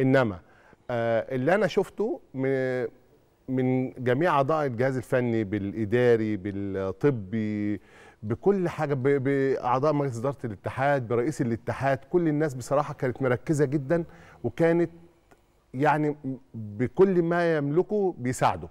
انما آه، اللي انا شفته من جميع اعضاء الجهاز الفني بالاداري بالطبي بكل حاجه باعضاء مجلس اداره الاتحاد برئيس الاتحاد كل الناس بصراحه كانت مركزه جدا وكانت يعني بكل ما يملكه بيساعده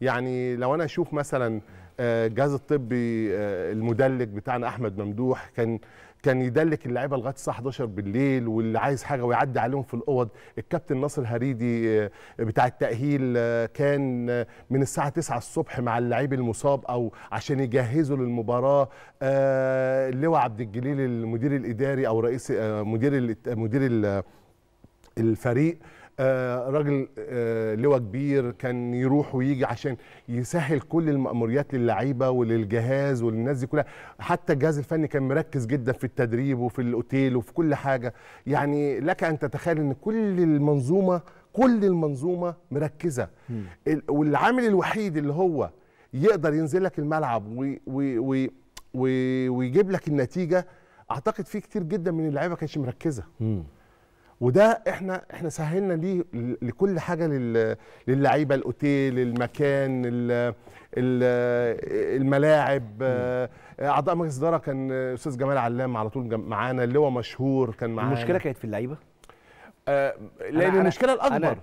يعني لو انا اشوف مثلا الجهاز الطبي آه، المدلك بتاعنا احمد ممدوح كان كان يدلك اللعيبه لغايه الساعه 11 بالليل واللي عايز حاجه ويعدي عليهم في الاوض الكابتن ناصر هريدي آه، بتاع التاهيل آه، كان من الساعه 9 الصبح مع اللعيب المصاب او عشان يجهزه للمباراه اللواء عبد الجليل المدير الاداري او رئيس مدير مدير الفريق آه، راجل آه، لواء كبير كان يروح ويجي عشان يسهل كل المأموريات للعيبه وللجهاز وللناس دي كلها حتى الجهاز الفني كان مركز جدا في التدريب وفي الاوتيل وفي كل حاجه يعني لك ان تتخيل ان كل المنظومه كل المنظومه مركزه والعامل الوحيد اللي هو يقدر ينزل لك الملعب ويجيب لك النتيجه اعتقد في كتير جدا من اللعيبه كانتش مركزه وده احنا احنا سهلنا ليه لكل حاجه للعيبه الاوتيل المكان الملاعب اعضاء مجلس الاداره كان استاذ جمال علام على طول معانا اللواء مشهور كان معانا المشكله كانت في اللعيبه آه لان أنا المشكله الاكبر أنا